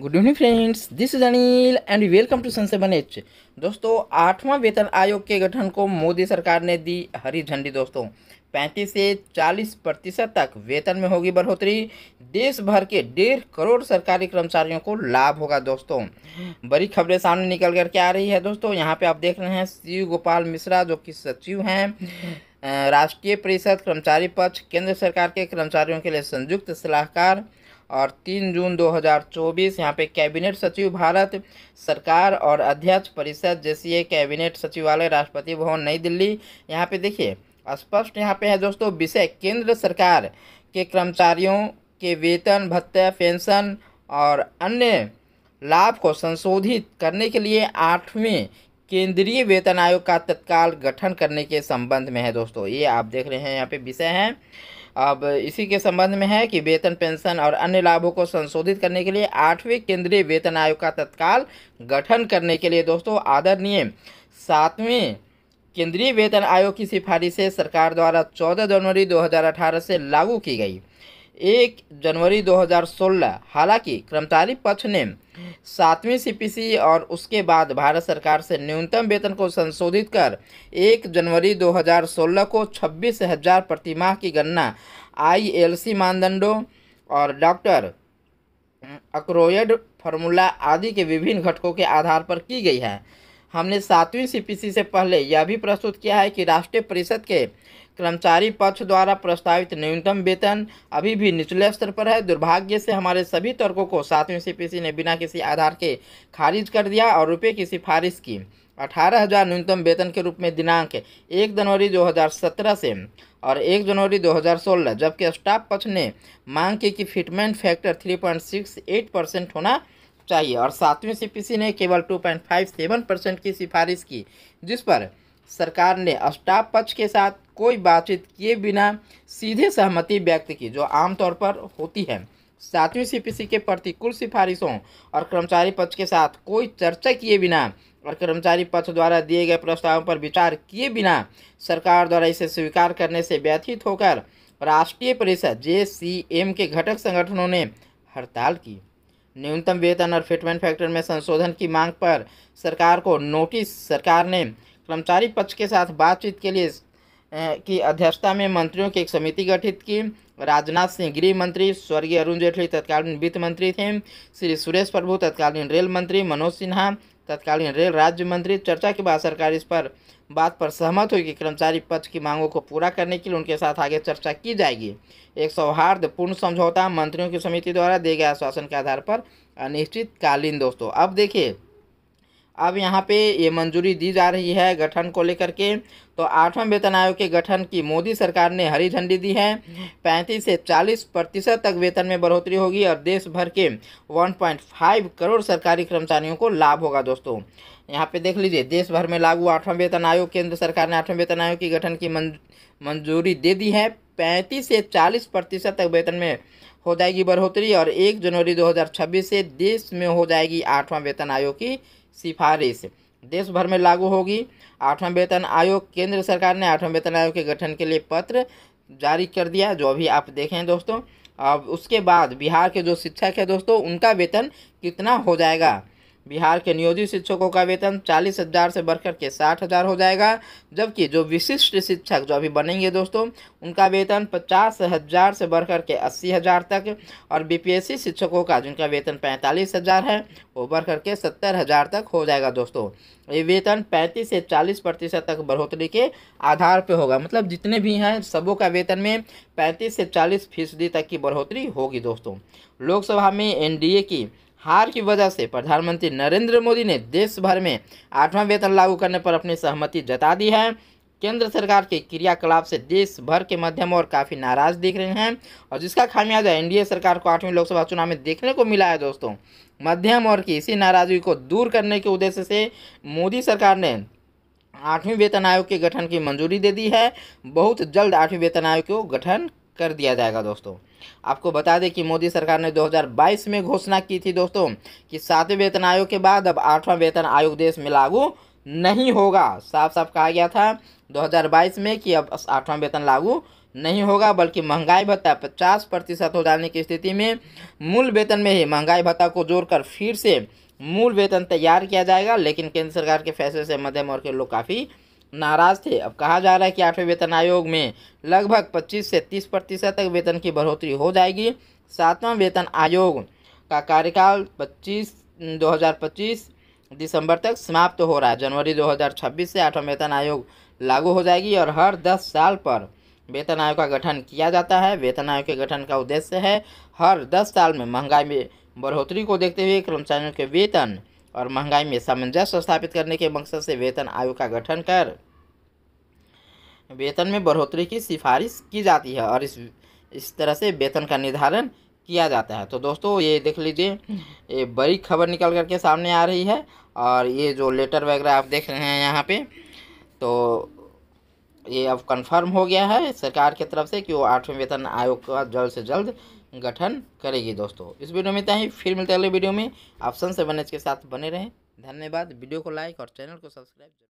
good evening friends this is Anil and welcome to sun H दोस्तों आठवां वेतन आयोग के गठन को मोदी सरकार ने दी हरी झंडी दोस्तों पैंतीस से चालीस प्रतिशत तक वेतन में होगी बढ़ोतरी देश भर के डेढ़ करोड़ सरकारी कर्मचारियों को लाभ होगा दोस्तों बड़ी खबरें सामने निकल कर के आ रही है दोस्तों यहाँ पे आप देख रहे हैं शिव गोपाल मिश्रा जो कि सचिव हैं राष्ट्रीय परिषद कर्मचारी पक्ष केंद्र सरकार के कर्मचारियों के लिए संयुक्त सलाहकार और तीन जून 2024 यहाँ पे कैबिनेट सचिव भारत सरकार और अध्यक्ष परिषद जैसी है कैबिनेट सचिवालय राष्ट्रपति भवन नई दिल्ली यहाँ पे देखिए स्पष्ट यहाँ पे है दोस्तों विषय केंद्र सरकार के कर्मचारियों के वेतन भत्ते पेंशन और अन्य लाभ को संशोधित करने के लिए आठवें केंद्रीय वेतन आयोग का तत्काल गठन करने के संबंध में है दोस्तों ये आप देख रहे हैं यहाँ पे विषय हैं अब इसी के संबंध में है कि वेतन पेंशन और अन्य लाभों को संशोधित करने के लिए आठवें केंद्रीय वेतन आयोग का तत्काल गठन करने के लिए दोस्तों आदरणीय सातवें केंद्रीय वेतन आयोग की सिफारिशें सरकार द्वारा 14 जनवरी 2018 से लागू की गई एक जनवरी 2016 हालांकि कर्मचारी पक्ष ने सातवीं सीपीसी और उसके बाद भारत सरकार से न्यूनतम वेतन को संशोधित कर एक जनवरी 2016 को छब्बीस हजार प्रतिमाह की गणना आईएलसी मानदंडों और डॉक्टर अक्रोयड फार्मूला आदि के विभिन्न घटकों के आधार पर की गई है हमने सातवीं सीपीसी से पहले यह भी प्रस्तुत किया है कि राष्ट्रीय परिषद के कर्मचारी पक्ष द्वारा प्रस्तावित न्यूनतम वेतन अभी भी निचले स्तर पर है दुर्भाग्य से हमारे सभी तर्कों को सातवीं सीपीसी ने बिना किसी आधार के खारिज कर दिया और रुपये की सिफारिश की अठारह हज़ार न्यूनतम वेतन के रूप में दिनांक एक जनवरी 2017 से और एक जनवरी 2016 जबकि स्टाफ पक्ष ने मांग की कि फिटमेंट फैक्टर 3.68 परसेंट होना चाहिए और सातवीं सीपीसी ने केवल 2.57 परसेंट की सिफारिश की जिस पर सरकार ने स्टाफ पक्ष के साथ कोई बातचीत किए बिना सीधे सहमति व्यक्त की जो आमतौर पर होती है सातवीं सीपीसी के प्रतिकूल सिफारिशों और कर्मचारी पक्ष के साथ कोई चर्चा किए बिना और कर्मचारी पक्ष द्वारा दिए गए प्रस्तावों पर विचार किए बिना सरकार द्वारा इसे स्वीकार करने से व्यथित होकर राष्ट्रीय परिषद जे के घटक संगठनों ने हड़ताल की न्यूनतम वेतन और फिटमेंट फैक्टर में संशोधन की मांग पर सरकार को नोटिस सरकार ने कर्मचारी पक्ष के साथ बातचीत के लिए की अध्यक्षता में मंत्रियों की एक समिति गठित की राजनाथ सिंह गृह मंत्री स्वर्गीय अरुण जेटली तत्कालीन वित्त मंत्री थे श्री सुरेश प्रभु तत्कालीन रेल मंत्री मनोज सिन्हा तत्कालीन रेल राज्य मंत्री चर्चा के बाद सरकार इस पर बात पर सहमत हुई कि कर्मचारी पक्ष की मांगों को पूरा करने के लिए उनके साथ आगे चर्चा की जाएगी एक सौहार्दपूर्ण समझौता मंत्रियों की समिति द्वारा दिए गए आश्वासन के आधार पर अनिश्चितकालीन दोस्तों अब देखिए अब यहाँ पे ये मंजूरी दी जा रही है गठन को लेकर के तो आठवां वेतन आयोग के गठन की मोदी सरकार ने हरी झंडी दी है पैंतीस से चालीस प्रतिशत तक वेतन में बढ़ोतरी होगी और देश भर के 1.5 करोड़ सरकारी कर्मचारियों को लाभ होगा दोस्तों यहाँ पे देख लीजिए देश भर में लागू आठवां वेतन आयोग केंद्र सरकार ने आठवें वेतन आयोग के गठन की मंजूरी दे दी है पैंतीस से चालीस प्रतिशत तक वेतन में हो जाएगी बढ़ोतरी और एक जनवरी दो से देश में हो जाएगी आठवां वेतन आयोग की सिफारिश देश भर में लागू होगी आठवां वेतन आयोग केंद्र सरकार ने आठवां वेतन आयोग के गठन के लिए पत्र जारी कर दिया जो अभी आप देखें दोस्तों अब उसके बाद बिहार के जो शिक्षक है दोस्तों उनका वेतन कितना हो जाएगा बिहार के नियोजित शिक्षकों का वेतन चालीस हज़ार से बढ़कर के साठ हज़ार हो जाएगा जबकि जो विशिष्ट शिक्षक जो अभी बनेंगे दोस्तों उनका वेतन पचास हज़ार से बढ़कर के अस्सी हज़ार तक और बीपीएससी शिक्षकों का जिनका वेतन पैंतालीस हज़ार है वो बढ़कर के सत्तर हज़ार तक हो जाएगा दोस्तों ये वेतन पैंतीस से चालीस प्रतिशत तक बढ़ोतरी के आधार पर होगा मतलब जितने भी हैं सबों का वेतन में पैंतीस से चालीस फीसदी तक की बढ़ोतरी होगी दोस्तों लोकसभा में एन की हार की वजह से प्रधानमंत्री नरेंद्र मोदी ने देश भर में आठवां वेतन लागू करने पर अपनी सहमति जता दी है केंद्र सरकार के क्रियाकलाप से देश भर के मध्यम और काफ़ी नाराज दिख रहे हैं और जिसका खामियाजा एनडीए सरकार को आठवीं लोकसभा चुनाव में देखने को मिला है दोस्तों मध्यम और की इसी नाराजगी को दूर करने के उद्देश्य से मोदी सरकार ने आठवीं वेतन आयोग के गठन की मंजूरी दे दी है बहुत जल्द आठवीं वेतन आयोग को गठन कर दिया जाएगा दोस्तों आपको बता दें कि मोदी सरकार ने 2022 में घोषणा की थी दोस्तों कि सातवें वेतन आयोग के बाद अब आठवां वेतन आयोग देश में लागू नहीं होगा साफ साफ कहा गया था 2022 में कि अब आठवां वेतन लागू नहीं होगा बल्कि महंगाई भत्ता 50 प्रतिशत हो जाने की स्थिति में मूल वेतन में ही महंगाई भत्ता को जोड़कर फिर से मूल वेतन तैयार किया जाएगा लेकिन केंद्र सरकार के फैसले से मध्यम वर्ग के लोग काफ़ी नाराज थे अब कहा जा रहा है कि आठवें वेतन आयोग में लगभग 25 से 30 प्रतिशत तक वेतन की बढ़ोतरी हो जाएगी सातवां वेतन आयोग का कार्यकाल 25 2025 दिसंबर तक समाप्त हो रहा है जनवरी 2026 से आठवां वेतन आयोग लागू हो जाएगी और हर 10 साल पर वेतन आयोग का गठन किया जाता है वेतन आयोग के गठन का उद्देश्य है हर दस साल में महंगाई में बढ़ोतरी को देखते हुए कर्मचारियों के वेतन और महंगाई में सामंजस्य स्थापित करने के मकसद से वेतन आयोग का गठन कर वेतन में बढ़ोतरी की सिफारिश की जाती है और इस इस तरह से वेतन का निर्धारण किया जाता है तो दोस्तों ये देख लीजिए ये बड़ी खबर निकल करके सामने आ रही है और ये जो लेटर वगैरह आप देख रहे हैं यहाँ पे तो ये अब कंफर्म हो गया है सरकार की तरफ से कि वो आठवें वेतन आयोग का जल्द से जल्द गठन करेगी दोस्तों इस वीडियो में इतना ही फिर मिलते हैं अगले वीडियो में ऑप्शन सेवन एच के साथ बने रहें धन्यवाद वीडियो को लाइक और चैनल को सब्सक्राइब